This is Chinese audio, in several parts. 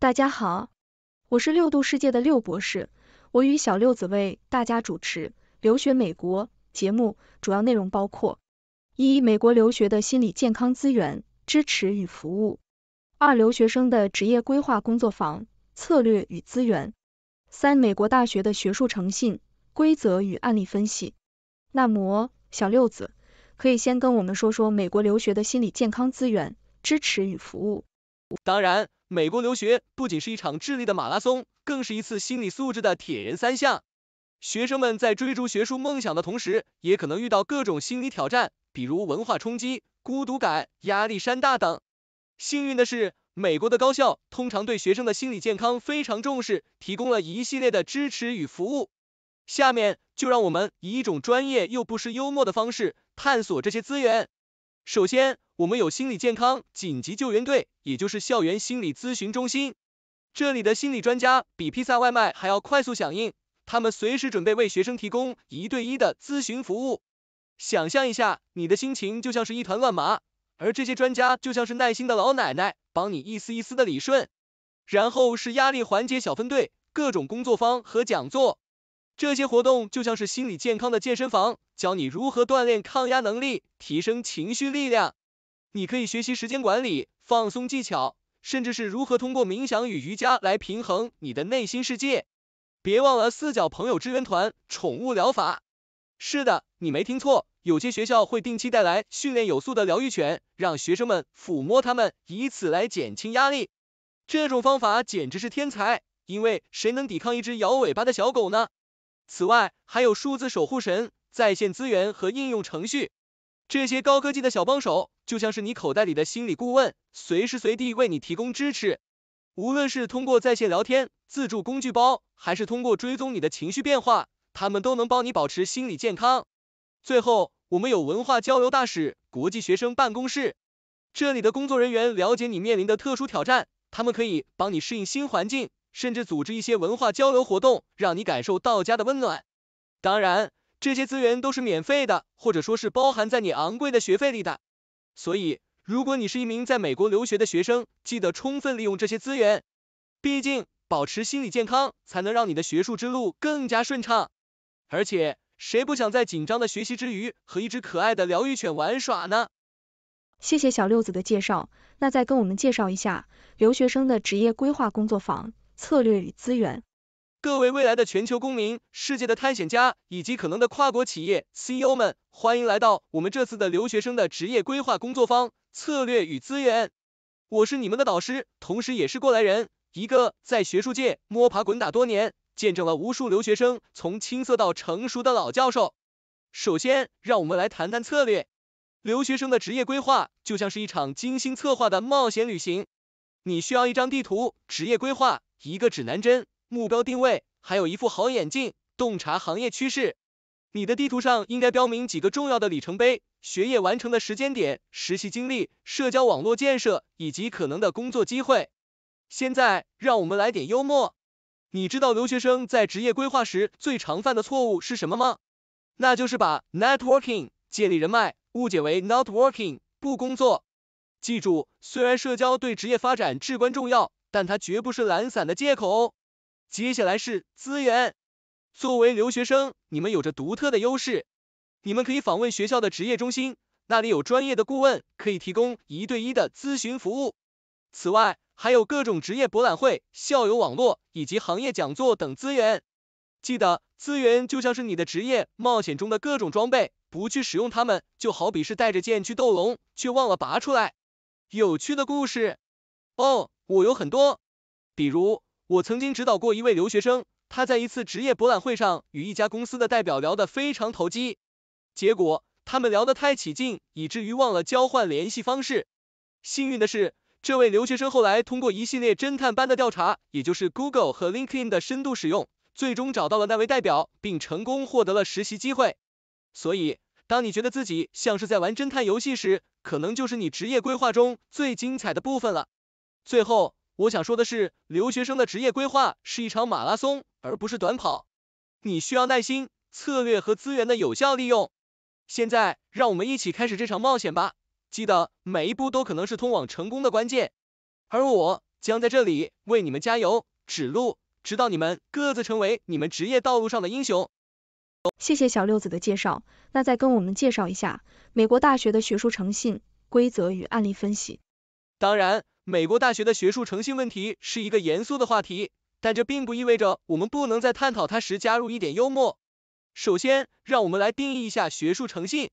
大家好，我是六度世界的六博士，我与小六子为大家主持留学美国节目。主要内容包括：一、美国留学的心理健康资源、支持与服务；二、留学生的职业规划工作坊策略与资源；三、美国大学的学术诚信规则与案例分析。那么，小六子可以先跟我们说说美国留学的心理健康资源、支持与服务。当然。美国留学不仅是一场智力的马拉松，更是一次心理素质的铁人三项。学生们在追逐学术梦想的同时，也可能遇到各种心理挑战，比如文化冲击、孤独感、压力山大等。幸运的是，美国的高校通常对学生的心理健康非常重视，提供了一系列的支持与服务。下面就让我们以一种专业又不失幽默的方式，探索这些资源。首先，我们有心理健康紧急救援队，也就是校园心理咨询中心。这里的心理专家比披萨外卖还要快速响应，他们随时准备为学生提供一对一的咨询服务。想象一下，你的心情就像是一团乱麻，而这些专家就像是耐心的老奶奶，帮你一丝一丝的理顺。然后是压力缓解小分队，各种工作坊和讲座。这些活动就像是心理健康的健身房，教你如何锻炼抗压能力，提升情绪力量。你可以学习时间管理、放松技巧，甚至是如何通过冥想与瑜伽来平衡你的内心世界。别忘了四角朋友支援团、宠物疗法。是的，你没听错，有些学校会定期带来训练有素的疗愈犬，让学生们抚摸它们，以此来减轻压力。这种方法简直是天才，因为谁能抵抗一只摇尾巴的小狗呢？此外，还有数字守护神、在线资源和应用程序，这些高科技的小帮手就像是你口袋里的心理顾问，随时随地为你提供支持。无论是通过在线聊天、自助工具包，还是通过追踪你的情绪变化，他们都能帮你保持心理健康。最后，我们有文化交流大使、国际学生办公室，这里的工作人员了解你面临的特殊挑战，他们可以帮你适应新环境。甚至组织一些文化交流活动，让你感受到家的温暖。当然，这些资源都是免费的，或者说是包含在你昂贵的学费里的。所以，如果你是一名在美国留学的学生，记得充分利用这些资源。毕竟，保持心理健康才能让你的学术之路更加顺畅。而且，谁不想在紧张的学习之余和一只可爱的疗愈犬玩耍呢？谢谢小六子的介绍，那再跟我们介绍一下留学生的职业规划工作坊。策略与资源，各位未来的全球公民、世界的探险家以及可能的跨国企业 CEO 们，欢迎来到我们这次的留学生的职业规划工作坊策略与资源。我是你们的导师，同时也是过来人，一个在学术界摸爬滚打多年，见证了无数留学生从青涩到成熟的老教授。首先，让我们来谈谈策略。留学生的职业规划就像是一场精心策划的冒险旅行，你需要一张地图，职业规划。一个指南针，目标定位，还有一副好眼镜，洞察行业趋势。你的地图上应该标明几个重要的里程碑，学业完成的时间点，实习经历，社交网络建设，以及可能的工作机会。现在，让我们来点幽默。你知道留学生在职业规划时最常犯的错误是什么吗？那就是把 networking 建立人脉误解为 not working 不工作。记住，虽然社交对职业发展至关重要。但它绝不是懒散的借口哦。接下来是资源，作为留学生，你们有着独特的优势，你们可以访问学校的职业中心，那里有专业的顾问，可以提供一对一的咨询服务。此外，还有各种职业博览会、校友网络以及行业讲座等资源。记得，资源就像是你的职业冒险中的各种装备，不去使用它们，就好比是带着剑去斗龙，却忘了拔出来。有趣的故事，哦。我有很多，比如我曾经指导过一位留学生，他在一次职业博览会上与一家公司的代表聊得非常投机，结果他们聊得太起劲，以至于忘了交换联系方式。幸运的是，这位留学生后来通过一系列侦探般的调查，也就是 Google 和 LinkedIn 的深度使用，最终找到了那位代表，并成功获得了实习机会。所以，当你觉得自己像是在玩侦探游戏时，可能就是你职业规划中最精彩的部分了。最后，我想说的是，留学生的职业规划是一场马拉松，而不是短跑。你需要耐心、策略和资源的有效利用。现在，让我们一起开始这场冒险吧！记得每一步都可能是通往成功的关键。而我将在这里为你们加油、指路，直到你们各自成为你们职业道路上的英雄。谢谢小六子的介绍，那再跟我们介绍一下美国大学的学术诚信规则与案例分析。当然。美国大学的学术诚信问题是一个严肃的话题，但这并不意味着我们不能在探讨它时加入一点幽默。首先，让我们来定义一下学术诚信。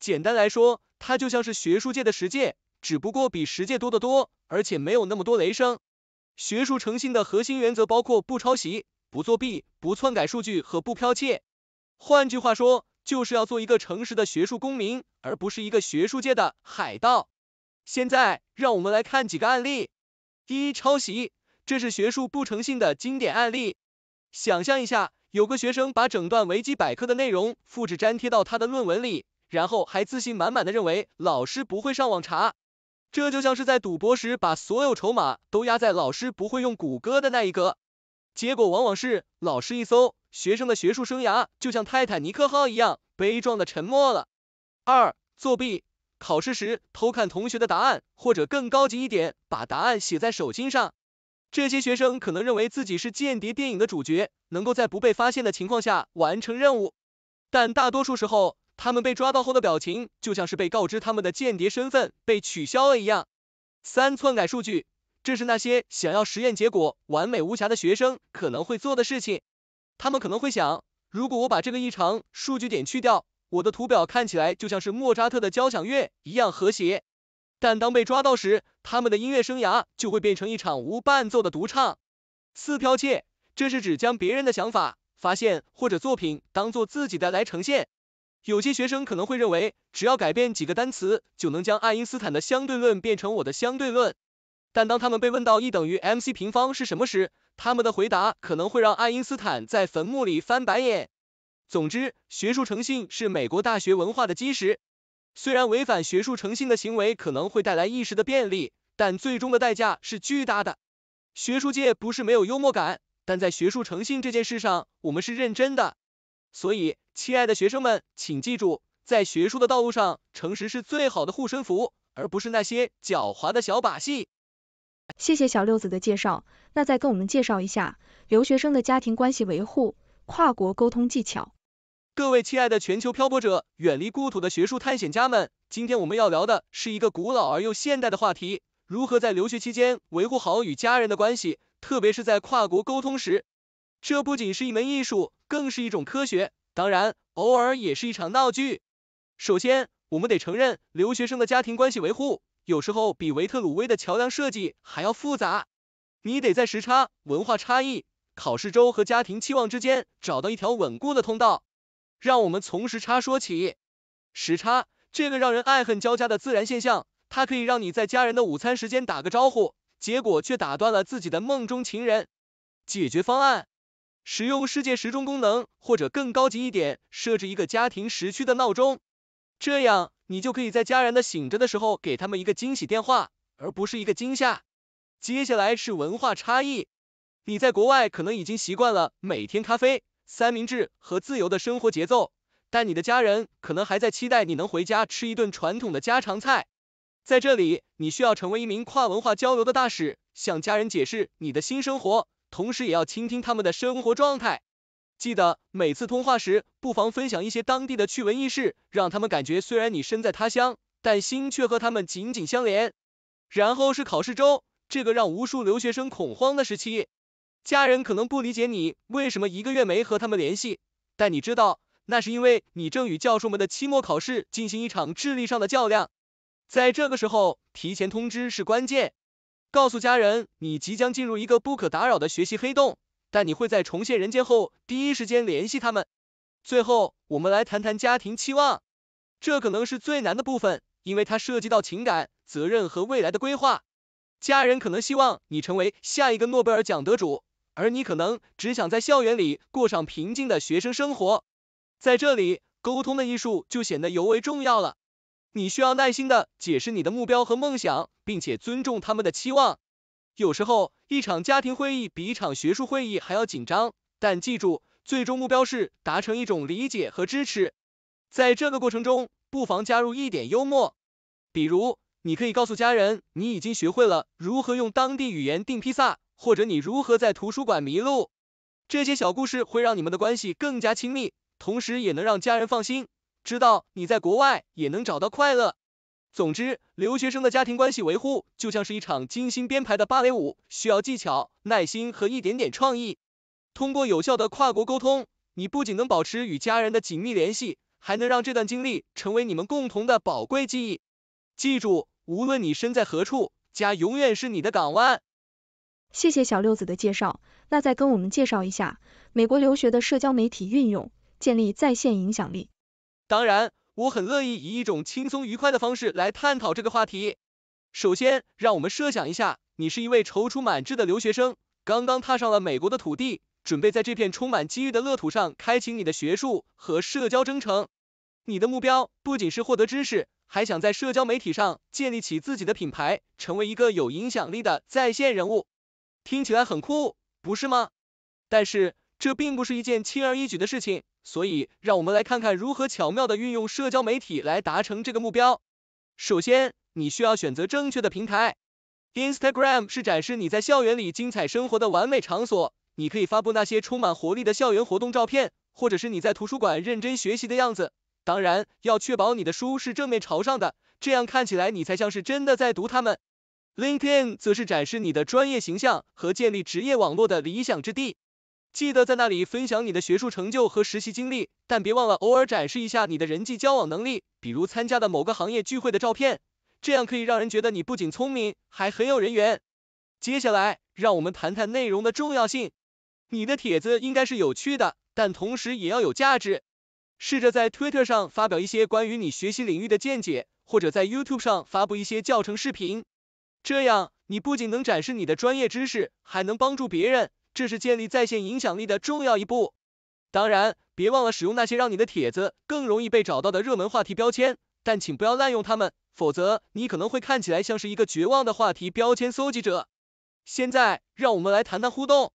简单来说，它就像是学术界的实践，只不过比实践多得多，而且没有那么多雷声。学术诚信的核心原则包括不抄袭、不作弊、不篡改数据和不剽窃。换句话说，就是要做一个诚实的学术公民，而不是一个学术界的海盗。现在让我们来看几个案例。第一，抄袭，这是学术不诚信的经典案例。想象一下，有个学生把整段维基百科的内容复制粘贴到他的论文里，然后还自信满满的认为老师不会上网查。这就像是在赌博时把所有筹码都压在老师不会用谷歌的那一个，结果往往是老师一搜，学生的学术生涯就像泰坦尼克号一样悲壮的沉没了。二，作弊。考试时偷看同学的答案，或者更高级一点，把答案写在手心上。这些学生可能认为自己是间谍电影的主角，能够在不被发现的情况下完成任务。但大多数时候，他们被抓到后的表情就像是被告知他们的间谍身份被取消了一样。三、篡改数据，这是那些想要实验结果完美无瑕的学生可能会做的事情。他们可能会想，如果我把这个异常数据点去掉。我的图表看起来就像是莫扎特的交响乐一样和谐，但当被抓到时，他们的音乐生涯就会变成一场无伴奏的独唱。四剽窃，这是指将别人的想法、发现或者作品当做自己的来呈现。有些学生可能会认为，只要改变几个单词，就能将爱因斯坦的相对论变成我的相对论。但当他们被问到 E 等于 mc 平方是什么时，他们的回答可能会让爱因斯坦在坟墓里翻白眼。总之，学术诚信是美国大学文化的基石。虽然违反学术诚信的行为可能会带来一时的便利，但最终的代价是巨大的。学术界不是没有幽默感，但在学术诚信这件事上，我们是认真的。所以，亲爱的学生们，请记住，在学术的道路上，诚实是最好的护身符，而不是那些狡猾的小把戏。谢谢小六子的介绍，那再跟我们介绍一下留学生的家庭关系维护、跨国沟通技巧。各位亲爱的全球漂泊者，远离故土的学术探险家们，今天我们要聊的是一个古老而又现代的话题：如何在留学期间维护好与家人的关系，特别是在跨国沟通时。这不仅是一门艺术，更是一种科学，当然，偶尔也是一场闹剧。首先，我们得承认，留学生的家庭关系维护，有时候比维特鲁威的桥梁设计还要复杂。你得在时差、文化差异、考试周和家庭期望之间，找到一条稳固的通道。让我们从时差说起，时差这个让人爱恨交加的自然现象，它可以让你在家人的午餐时间打个招呼，结果却打断了自己的梦中情人。解决方案：使用世界时钟功能，或者更高级一点，设置一个家庭时区的闹钟，这样你就可以在家人的醒着的时候给他们一个惊喜电话，而不是一个惊吓。接下来是文化差异，你在国外可能已经习惯了每天咖啡。三明治和自由的生活节奏，但你的家人可能还在期待你能回家吃一顿传统的家常菜。在这里，你需要成为一名跨文化交流的大使，向家人解释你的新生活，同时也要倾听他们的生活状态。记得每次通话时，不妨分享一些当地的趣闻轶事，让他们感觉虽然你身在他乡，但心却和他们紧紧相连。然后是考试周，这个让无数留学生恐慌的时期。家人可能不理解你为什么一个月没和他们联系，但你知道那是因为你正与教授们的期末考试进行一场智力上的较量。在这个时候，提前通知是关键，告诉家人你即将进入一个不可打扰的学习黑洞，但你会在重现人间后第一时间联系他们。最后，我们来谈谈家庭期望，这可能是最难的部分，因为它涉及到情感、责任和未来的规划。家人可能希望你成为下一个诺贝尔奖得主。而你可能只想在校园里过上平静的学生生活，在这里，沟通的艺术就显得尤为重要了。你需要耐心的解释你的目标和梦想，并且尊重他们的期望。有时候，一场家庭会议比一场学术会议还要紧张，但记住，最终目标是达成一种理解和支持。在这个过程中，不妨加入一点幽默，比如你可以告诉家人，你已经学会了如何用当地语言订披萨。或者你如何在图书馆迷路，这些小故事会让你们的关系更加亲密，同时也能让家人放心，知道你在国外也能找到快乐。总之，留学生的家庭关系维护就像是一场精心编排的芭蕾舞，需要技巧、耐心和一点点创意。通过有效的跨国沟通，你不仅能保持与家人的紧密联系，还能让这段经历成为你们共同的宝贵记忆。记住，无论你身在何处，家永远是你的港湾。谢谢小六子的介绍，那再跟我们介绍一下美国留学的社交媒体运用，建立在线影响力。当然，我很乐意以一种轻松愉快的方式来探讨这个话题。首先，让我们设想一下，你是一位踌躇满志的留学生，刚刚踏上了美国的土地，准备在这片充满机遇的乐土上开启你的学术和社交征程。你的目标不仅是获得知识，还想在社交媒体上建立起自己的品牌，成为一个有影响力的在线人物。听起来很酷，不是吗？但是这并不是一件轻而易举的事情，所以让我们来看看如何巧妙的运用社交媒体来达成这个目标。首先，你需要选择正确的平台。Instagram 是展示你在校园里精彩生活的完美场所，你可以发布那些充满活力的校园活动照片，或者是你在图书馆认真学习的样子。当然，要确保你的书是正面朝上的，这样看起来你才像是真的在读它们。LinkedIn 则是展示你的专业形象和建立职业网络的理想之地。记得在那里分享你的学术成就和实习经历，但别忘了偶尔展示一下你的人际交往能力，比如参加的某个行业聚会的照片，这样可以让人觉得你不仅聪明，还很有人缘。接下来，让我们谈谈内容的重要性。你的帖子应该是有趣的，但同时也要有价值。试着在 Twitter 上发表一些关于你学习领域的见解，或者在 YouTube 上发布一些教程视频。这样，你不仅能展示你的专业知识，还能帮助别人，这是建立在线影响力的重要一步。当然，别忘了使用那些让你的帖子更容易被找到的热门话题标签，但请不要滥用它们，否则你可能会看起来像是一个绝望的话题标签搜集者。现在，让我们来谈谈互动。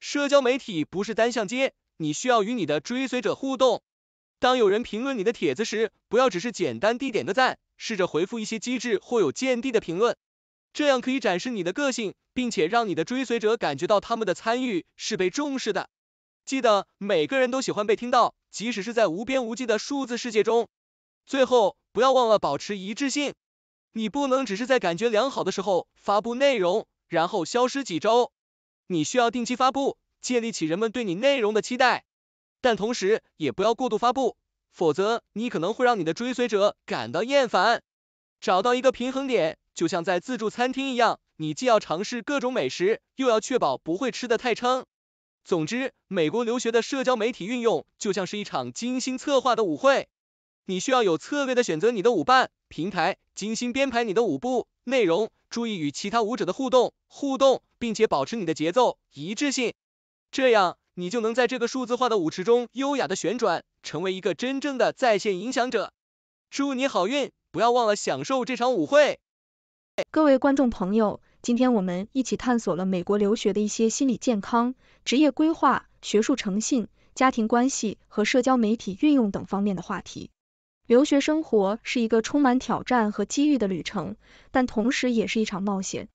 社交媒体不是单向街，你需要与你的追随者互动。当有人评论你的帖子时，不要只是简单地点个赞，试着回复一些机智或有见地的评论。这样可以展示你的个性，并且让你的追随者感觉到他们的参与是被重视的。记得，每个人都喜欢被听到，即使是在无边无际的数字世界中。最后，不要忘了保持一致性。你不能只是在感觉良好的时候发布内容，然后消失几周。你需要定期发布，建立起人们对你内容的期待。但同时，也不要过度发布，否则你可能会让你的追随者感到厌烦。找到一个平衡点。就像在自助餐厅一样，你既要尝试各种美食，又要确保不会吃的太撑。总之，美国留学的社交媒体运用就像是一场精心策划的舞会，你需要有策略的选择你的舞伴、平台，精心编排你的舞步、内容，注意与其他舞者的互动、互动，并且保持你的节奏一致性。这样，你就能在这个数字化的舞池中优雅的旋转，成为一个真正的在线影响者。祝你好运，不要忘了享受这场舞会。各位观众朋友，今天我们一起探索了美国留学的一些心理健康、职业规划、学术诚信、家庭关系和社交媒体运用等方面的话题。留学生活是一个充满挑战和机遇的旅程，但同时也是一场冒险。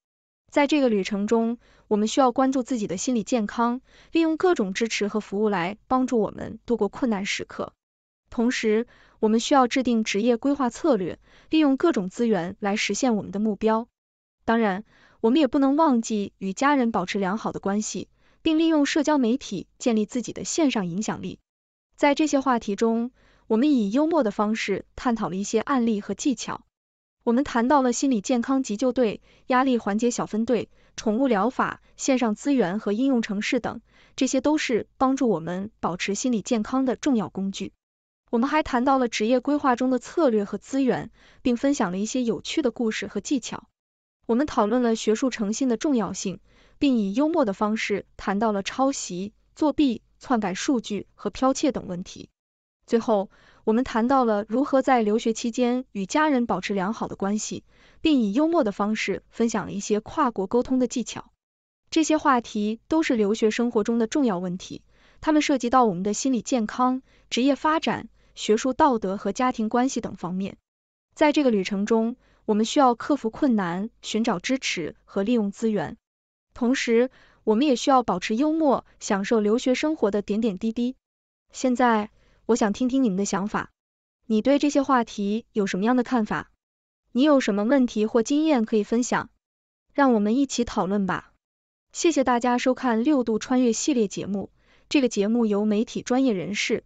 在这个旅程中，我们需要关注自己的心理健康，利用各种支持和服务来帮助我们度过困难时刻。同时，我们需要制定职业规划策略，利用各种资源来实现我们的目标。当然，我们也不能忘记与家人保持良好的关系，并利用社交媒体建立自己的线上影响力。在这些话题中，我们以幽默的方式探讨了一些案例和技巧。我们谈到了心理健康急救队、压力缓解小分队、宠物疗法、线上资源和应用城市等，这些都是帮助我们保持心理健康的重要工具。我们还谈到了职业规划中的策略和资源，并分享了一些有趣的故事和技巧。我们讨论了学术诚信的重要性，并以幽默的方式谈到了抄袭、作弊、篡改数据和剽窃等问题。最后，我们谈到了如何在留学期间与家人保持良好的关系，并以幽默的方式分享了一些跨国沟通的技巧。这些话题都是留学生活中的重要问题，它们涉及到我们的心理健康、职业发展。学术道德和家庭关系等方面，在这个旅程中，我们需要克服困难，寻找支持和利用资源，同时我们也需要保持幽默，享受留学生活的点点滴滴。现在，我想听听你们的想法，你对这些话题有什么样的看法？你有什么问题或经验可以分享？让我们一起讨论吧。谢谢大家收看六度穿越系列节目，这个节目由媒体专业人士。